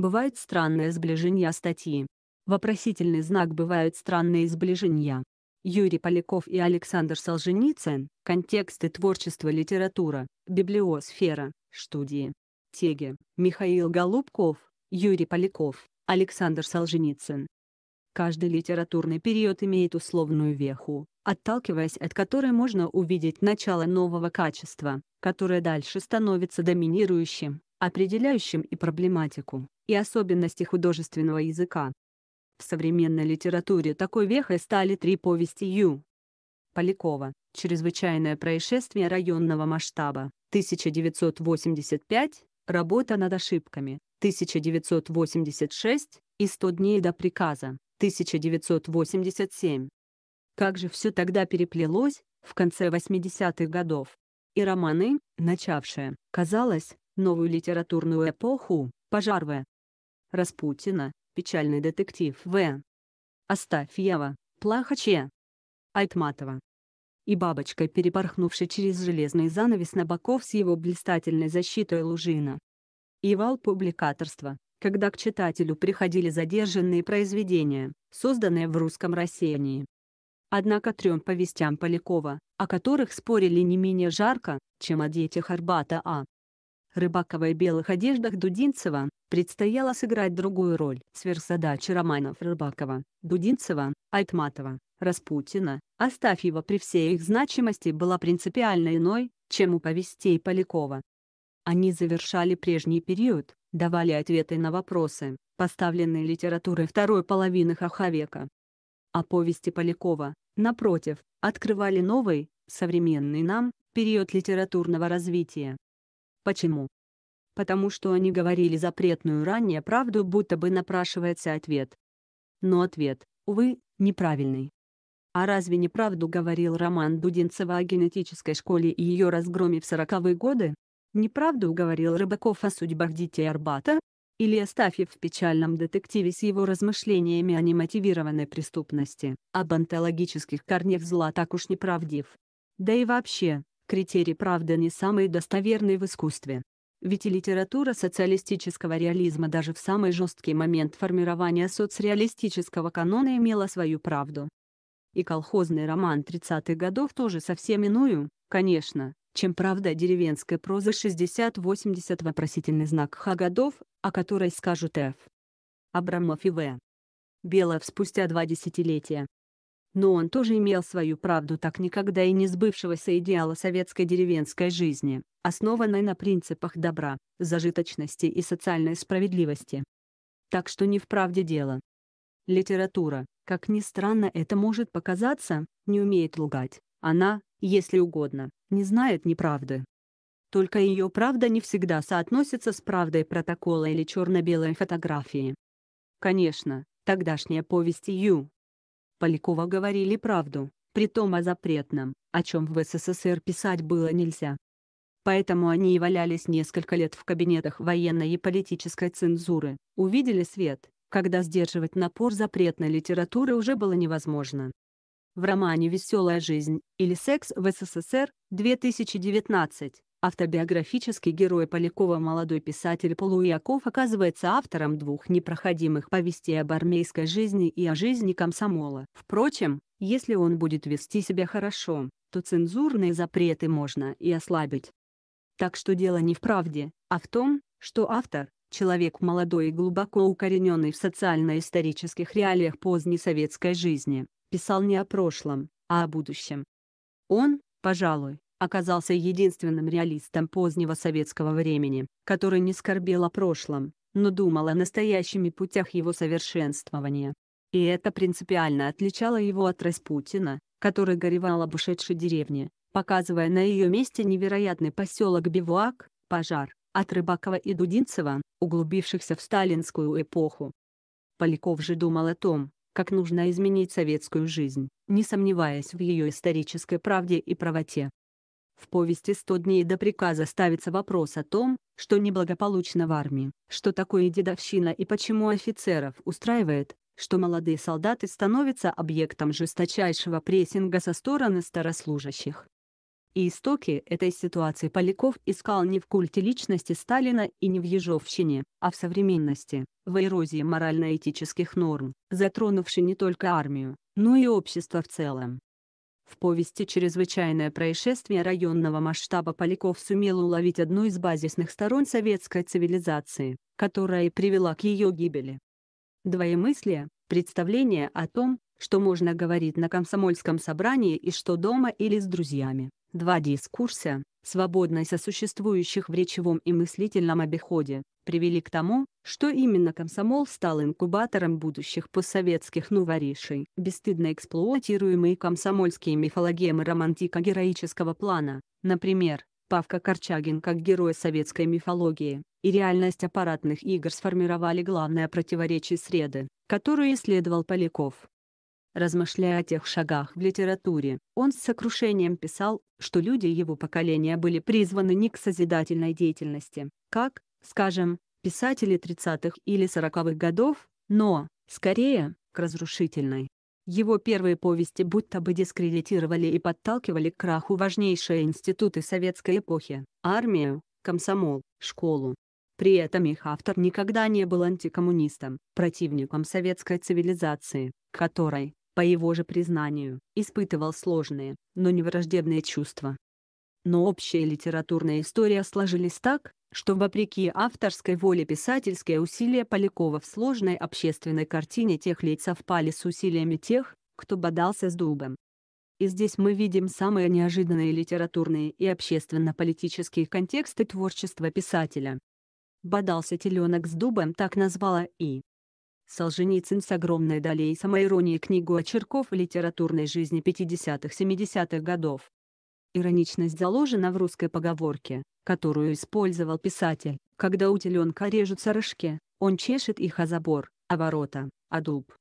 Бывают странные сближения статьи. Вопросительный знак «Бывают странные сближения». Юрий Поляков и Александр Солженицын. Контексты творчества литература. Библиосфера. Студии. Теги. Михаил Голубков, Юрий Поляков, Александр Солженицын. Каждый литературный период имеет условную веху, отталкиваясь от которой можно увидеть начало нового качества, которое дальше становится доминирующим, определяющим и проблематику, и особенности художественного языка. В современной литературе такой вехой стали три повести Ю. Полякова «Чрезвычайное происшествие районного масштаба», 1985, «Работа над ошибками», 1986 и «100 дней до приказа», 1987. Как же все тогда переплелось, в конце 80-х годов. И романы, начавшие, казалось, новую литературную эпоху, пожарвы, Распутина, печальный детектив В. Астафьева, плахаче. Айтматова. И бабочка, перепорхнувшей через железный занавес на боков с его блистательной защитой Лужина. И вал публикаторства, когда к читателю приходили задержанные произведения, созданные в русском рассеянии. Однако трем повестям Полякова, о которых спорили не менее жарко, чем о детях Арбата А. Рыбакова и белых одеждах Дудинцева, предстояло сыграть другую роль. Сверхзадачи романов Рыбакова, Дудинцева, Айтматова, Распутина, Астафьева при всей их значимости была принципиально иной, чем у повестей Полякова. Они завершали прежний период, давали ответы на вопросы, поставленные литературой второй половины ХХ века. А повести Полякова, напротив, открывали новый, современный нам, период литературного развития. Почему? потому что они говорили запретную ранее правду, будто бы напрашивается ответ. Но ответ, увы, неправильный. А разве не правду говорил Роман Дудинцева о генетической школе и ее разгроме в сороковые годы? Неправду говорил Рыбаков о судьбах детей Арбата? Или Астафьев в печальном детективе с его размышлениями о немотивированной преступности, об онтологических корнях зла так уж неправдив. Да и вообще, критерий правды не самый достоверный в искусстве. Ведь и литература социалистического реализма даже в самый жесткий момент формирования соцреалистического канона имела свою правду. И колхозный роман 30-х годов тоже совсем иную, конечно, чем правда деревенской прозы 60-80 вопросительный знак Х годов, о которой скажут Ф. Абрамов и В. Белов спустя два десятилетия но он тоже имел свою правду так никогда и не сбывшегося идеала советской деревенской жизни, основанной на принципах добра, зажиточности и социальной справедливости. Так что не в правде дело. Литература, как ни странно это может показаться, не умеет лгать. Она, если угодно, не знает неправды. Только ее правда не всегда соотносится с правдой протокола или черно-белой фотографии. Конечно, тогдашняя повесть Ю, Полякова говорили правду, притом о запретном, о чем в СССР писать было нельзя. Поэтому они и валялись несколько лет в кабинетах военной и политической цензуры, увидели свет, когда сдерживать напор запретной литературы уже было невозможно. В романе «Веселая жизнь» или «Секс в СССР» 2019 Автобиографический герой Полякова молодой писатель Полуяков оказывается автором двух непроходимых повестей об армейской жизни и о жизни комсомола. Впрочем, если он будет вести себя хорошо, то цензурные запреты можно и ослабить. Так что дело не в правде, а в том, что автор — человек молодой и глубоко укорененный в социально-исторических реалиях поздней советской жизни, писал не о прошлом, а о будущем. Он, пожалуй, оказался единственным реалистом позднего советского времени, который не скорбел о прошлом, но думал о настоящими путях его совершенствования. И это принципиально отличало его от Распутина, который горевал об ушедшей деревне, показывая на ее месте невероятный поселок Бивуак, пожар, от Рыбакова и Дудинцева, углубившихся в сталинскую эпоху. Поляков же думал о том, как нужно изменить советскую жизнь, не сомневаясь в ее исторической правде и правоте. В повести «100 дней до приказа» ставится вопрос о том, что неблагополучно в армии, что такое дедовщина и почему офицеров устраивает, что молодые солдаты становятся объектом жесточайшего прессинга со стороны старослужащих. И истоки этой ситуации Поляков искал не в культе личности Сталина и не в Ежовщине, а в современности, в эрозии морально-этических норм, затронувшей не только армию, но и общество в целом. В повести «Чрезвычайное происшествие районного масштаба» Поляков сумел уловить одну из базисных сторон советской цивилизации, которая и привела к ее гибели. Двоемыслие, представление о том, что можно говорить на комсомольском собрании и что дома или с друзьями. Два дискурса, свободно сосуществующих в речевом и мыслительном обиходе, привели к тому, что именно комсомол стал инкубатором будущих постсоветских новоришей, бесстыдно эксплуатируемые комсомольские мифологемы романтика героического плана, например, Павка Корчагин как герой советской мифологии, и реальность аппаратных игр сформировали главное противоречие среды, которую исследовал Поляков размышляя о тех шагах в литературе, он с сокрушением писал, что люди его поколения были призваны не к созидательной деятельности, как, скажем, писатели 30-х или 40-х годов, но, скорее, к разрушительной. Его первые повести будто бы дискредитировали и подталкивали к краху важнейшие институты советской эпохи – армию, комсомол, школу. При этом их автор никогда не был антикоммунистом, противником советской цивилизации, которой, по его же признанию, испытывал сложные, но не враждебные чувства. Но общая литературная история сложились так, что вопреки авторской воле писательские усилия Полякова в сложной общественной картине тех лет совпали с усилиями тех, кто бодался с дубом. И здесь мы видим самые неожиданные литературные и общественно-политические контексты творчества писателя. «Бодался теленок с дубом» так назвала и Солженицын с огромной долей самоиронии книгу очерков литературной жизни 50-70-х х годов. Ироничность заложена в русской поговорке, которую использовал писатель, когда у теленка режутся рожки, он чешет их о забор, о а ворота, о дуб.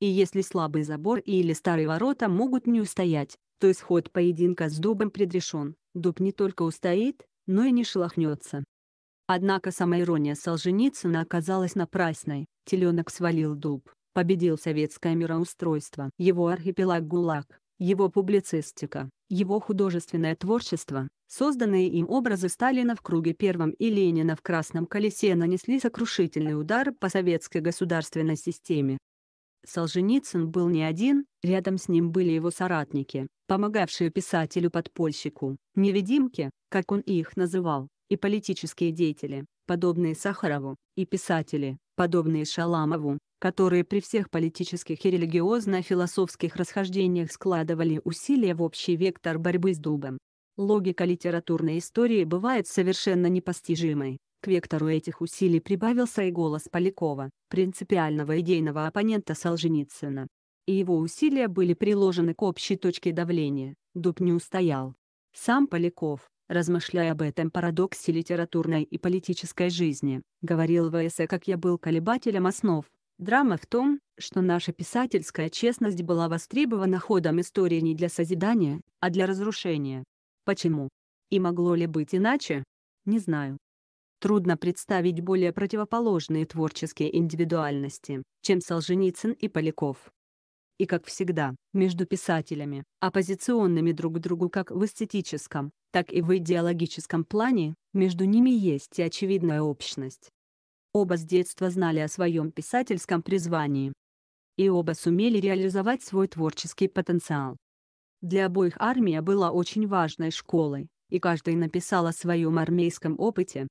И если слабый забор или старые ворота могут не устоять, то исход поединка с дубом предрешен, дуб не только устоит, но и не шелохнется. Однако ирония Солженицына оказалась напрасной, теленок свалил дуб, победил советское мироустройство. Его архипелаг ГУЛАГ, его публицистика, его художественное творчество, созданные им образы Сталина в круге первом и Ленина в Красном колесе нанесли сокрушительный удар по советской государственной системе. Солженицын был не один, рядом с ним были его соратники, помогавшие писателю-подпольщику, невидимки, как он их называл и политические деятели, подобные Сахарову, и писатели, подобные Шаламову, которые при всех политических и религиозно-философских расхождениях складывали усилия в общий вектор борьбы с дубом. Логика литературной истории бывает совершенно непостижимой. К вектору этих усилий прибавился и голос Полякова, принципиального идейного оппонента Солженицына. И его усилия были приложены к общей точке давления, дуб не устоял. Сам Поляков, размышляя об этом парадоксе литературной и политической жизни, говорил в эссе «Как я был колебателем основ». Драма в том, что наша писательская честность была востребована ходом истории не для созидания, а для разрушения. Почему? И могло ли быть иначе? Не знаю. Трудно представить более противоположные творческие индивидуальности, чем Солженицын и Поляков. И как всегда, между писателями, оппозиционными друг другу как в эстетическом, так и в идеологическом плане, между ними есть и очевидная общность. Оба с детства знали о своем писательском призвании. И оба сумели реализовать свой творческий потенциал. Для обоих армия была очень важной школой, и каждый написал о своем армейском опыте.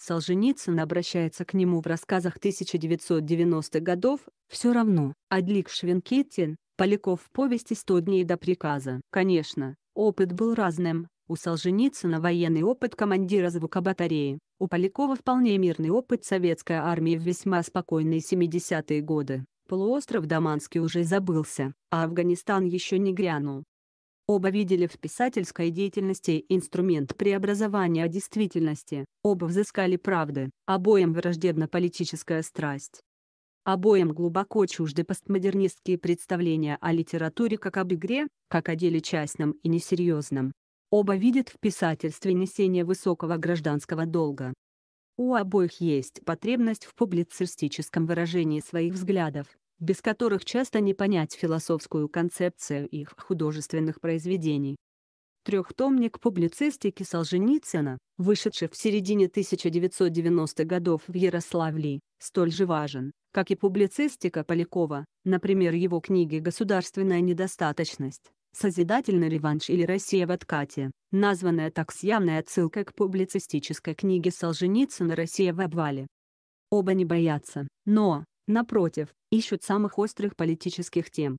Солженицын обращается к нему в рассказах 1990-х годов «Все равно», Адлик Швинкитин, Поляков в повести «100 дней до приказа». Конечно, опыт был разным, у Солженицына военный опыт командира звукобатареи, у Полякова вполне мирный опыт советской армии в весьма спокойные 70-е годы. Полуостров Даманский уже забылся, а Афганистан еще не грянул. Оба видели в писательской деятельности инструмент преобразования действительности, оба взыскали правды, обоим враждебна политическая страсть. Обоим глубоко чужды постмодернистские представления о литературе как об игре, как о деле частном и несерьезном, Оба видят в писательстве несение высокого гражданского долга. У обоих есть потребность в публицистическом выражении своих взглядов, без которых часто не понять философскую концепцию их художественных произведений. Трехтомник публицистики Солженицына, вышедший в середине 1990-х годов в Ярославле, столь же важен, как и публицистика Полякова, например его книги «Государственная недостаточность», Созидательный реванш или Россия в откате, названная так с явной отсылкой к публицистической книге Солженицына «Россия в обвале». Оба не боятся, но, напротив, ищут самых острых политических тем.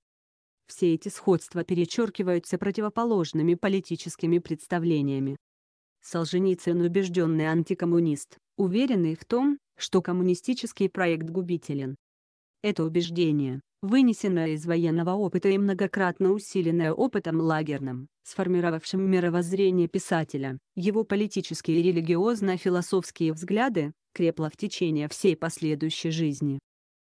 Все эти сходства перечеркиваются противоположными политическими представлениями. Солженицын убежденный антикоммунист, уверенный в том, что коммунистический проект губителен. Это убеждение, вынесенная из военного опыта и многократно усиленная опытом лагерным, сформировавшим мировоззрение писателя, его политические и религиозно-философские взгляды, крепла в течение всей последующей жизни.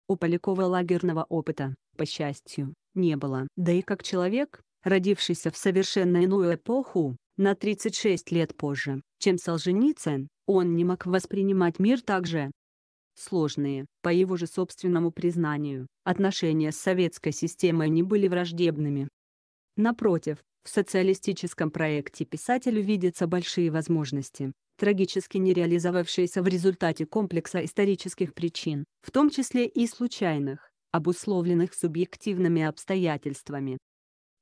У Полякова лагерного опыта, по счастью, не было. Да и как человек, родившийся в совершенно иную эпоху, на 36 лет позже, чем Солженицын, он не мог воспринимать мир так же, сложные, по его же собственному признанию, отношения с советской системой не были враждебными. Напротив, в социалистическом проекте писателю видятся большие возможности, трагически не реализовавшиеся в результате комплекса исторических причин, в том числе и случайных, обусловленных субъективными обстоятельствами.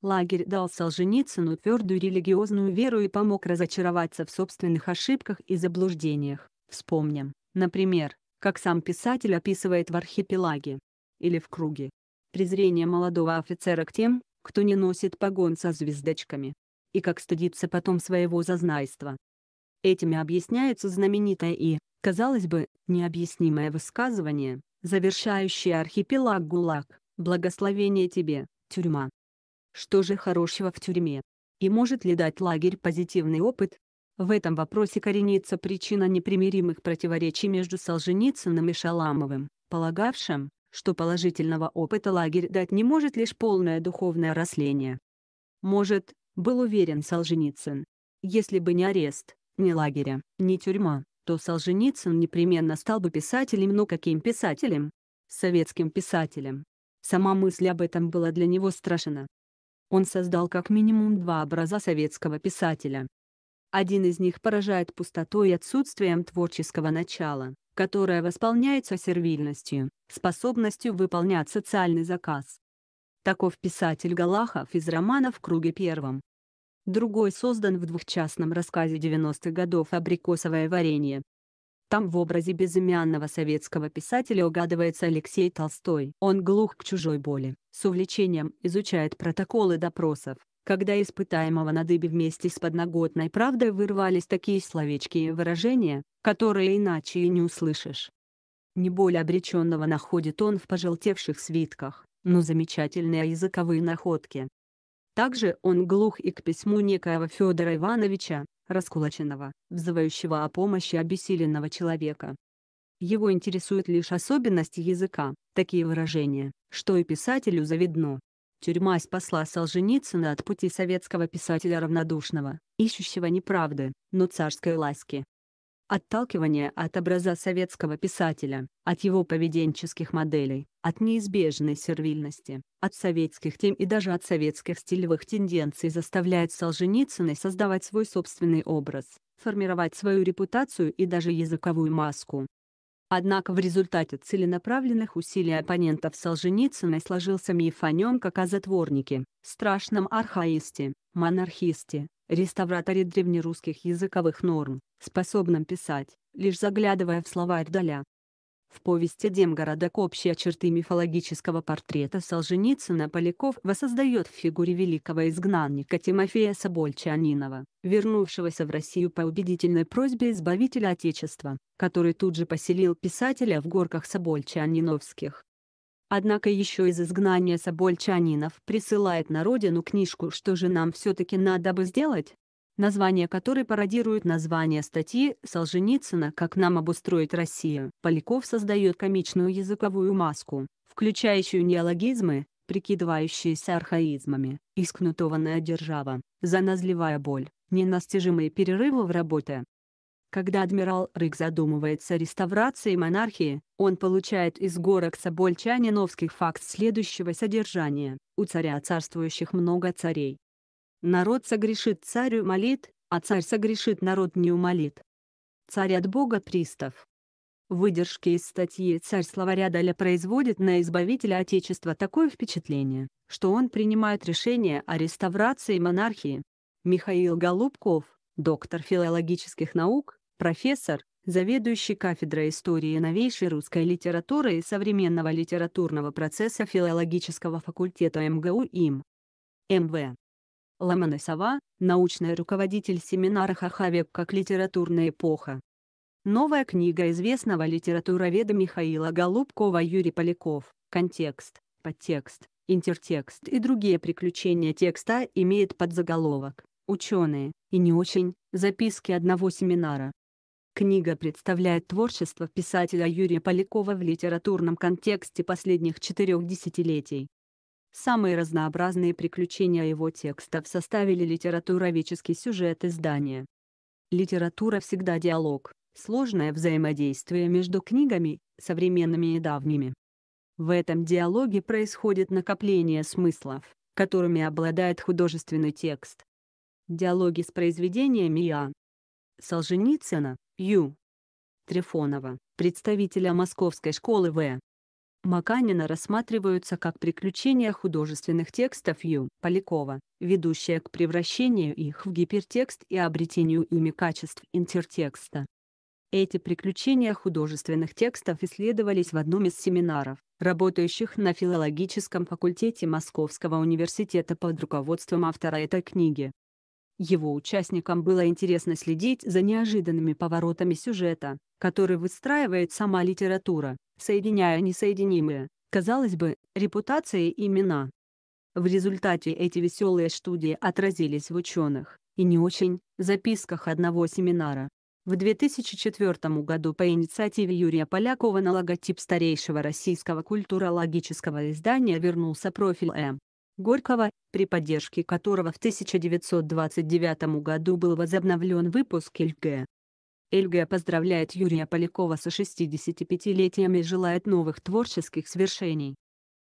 Лагерь дал Солженицыну твердую религиозную веру и помог разочароваться в собственных ошибках и заблуждениях. Вспомним, например, как сам писатель описывает в «Архипелаге» или в «Круге». Презрение молодого офицера к тем, кто не носит погон со звездочками. И как стыдится потом своего зазнайства. Этими объясняется знаменитое и, казалось бы, необъяснимое высказывание, завершающее архипелаг ГУЛАГ, благословение тебе, тюрьма. Что же хорошего в тюрьме? И может ли дать лагерь позитивный опыт, в этом вопросе коренится причина непримиримых противоречий между Солженицыным и Шаламовым, полагавшим, что положительного опыта лагерь дать не может лишь полное духовное росление. Может, был уверен Солженицын. Если бы не арест, ни лагеря, ни тюрьма, то Солженицын непременно стал бы писателем, но ну каким писателем? Советским писателем. Сама мысль об этом была для него страшна. Он создал как минимум два образа советского писателя, один из них поражает пустотой и отсутствием творческого начала, которое восполняется сервильностью, способностью выполнять социальный заказ. Таков писатель Галахов из романа «В круге первом». Другой создан в двухчастном рассказе 90-х годов «Абрикосовое варенье». Там в образе безымянного советского писателя угадывается Алексей Толстой. Он глух к чужой боли, с увлечением изучает протоколы допросов, когда испытаемого на дыбе вместе с подноготной правдой вырвались такие словечки и выражения, которые иначе и не услышишь. Не боль обреченного находит он в пожелтевших свитках, но замечательные языковые находки. Также он глух и к письму некоего Федора Ивановича, раскулаченного, взывающего о помощи обессиленного человека. Его интересуют лишь особенности языка, такие выражения, что и писателю завидно. Тюрьма спасла Солженицына от пути советского писателя равнодушного, ищущего неправды, но царской ласки. Отталкивание от образа советского писателя, от его поведенческих моделей, от неизбежной сервильности, от советских тем и даже от советских стилевых тенденций заставляет Солженицына создавать свой собственный образ, формировать свою репутацию и даже языковую маску. Однако в результате целенаправленных усилий оппонентов Солженицына сложился миф о нем как о затворнике, страшном архаисте, монархисте, реставраторе древнерусских языковых норм, способном писать, лишь заглядывая в словарь Даля, в повести «Демгородок» общие черты мифологического портрета Солженицына Поляков воссоздает в фигуре великого изгнанника Тимофея Собольчанинова, вернувшегося в Россию по убедительной просьбе избавителя Отечества, который тут же поселил писателя в горках Собольчаниновских. Однако еще из изгнания Собольчанинов присылает на родину книжку «Что же нам все-таки надо бы сделать?» название которой пародирует название статьи Солженицына «Как нам обустроить Россию». Поляков создает комичную языковую маску, включающую неологизмы, прикидывающиеся архаизмами, искнутованная держава, заназливая боль, ненастижимые перерывы в работе. Когда адмирал Рык задумывается о реставрации монархии, он получает из горок Собольчаниновских факт следующего содержания. У царя царствующих много царей, Народ согрешит царю молит, а царь согрешит народ не умолит. Царь от Бога пристав. Выдержки из статьи «Царь словаря Даля» производит на избавителя Отечества такое впечатление, что он принимает решение о реставрации монархии. Михаил Голубков, доктор филологических наук, профессор, заведующий кафедрой истории новейшей русской литературы и современного литературного процесса филологического факультета МГУ им. МВ. Ламана Сова, научный руководитель семинара Хахавек как литературная эпоха. Новая книга известного литературоведа Михаила Голубкова Юрий Поляков «Контекст, подтекст, интертекст и другие приключения текста» имеет подзаголовок «Ученые, и не очень, записки одного семинара». Книга представляет творчество писателя Юрия Полякова в литературном контексте последних четырех десятилетий. Самые разнообразные приключения его текстов составили литературоведческий сюжет издания. Литература всегда диалог, сложное взаимодействие между книгами, современными и давними. В этом диалоге происходит накопление смыслов, которыми обладает художественный текст. Диалоги с произведениями Я. А. Солженицына, Ю. Трифонова, представителя Московской школы В. Маканина рассматриваются как приключения художественных текстов Ю. Полякова, ведущие к превращению их в гипертекст и обретению ими качеств интертекста. Эти приключения художественных текстов исследовались в одном из семинаров, работающих на филологическом факультете Московского университета под руководством автора этой книги, его участникам было интересно следить за неожиданными поворотами сюжета, который выстраивает сама литература, соединяя несоединимые, казалось бы, репутации и имена. В результате эти веселые студии отразились в ученых, и не очень, записках одного семинара. В 2004 году по инициативе Юрия Полякова на логотип старейшего российского культурологического издания вернулся профиль М. Горького, при поддержке которого в 1929 году был возобновлен выпуск «Эльге». «Эльге» поздравляет Юрия Полякова со 65-летием и желает новых творческих свершений.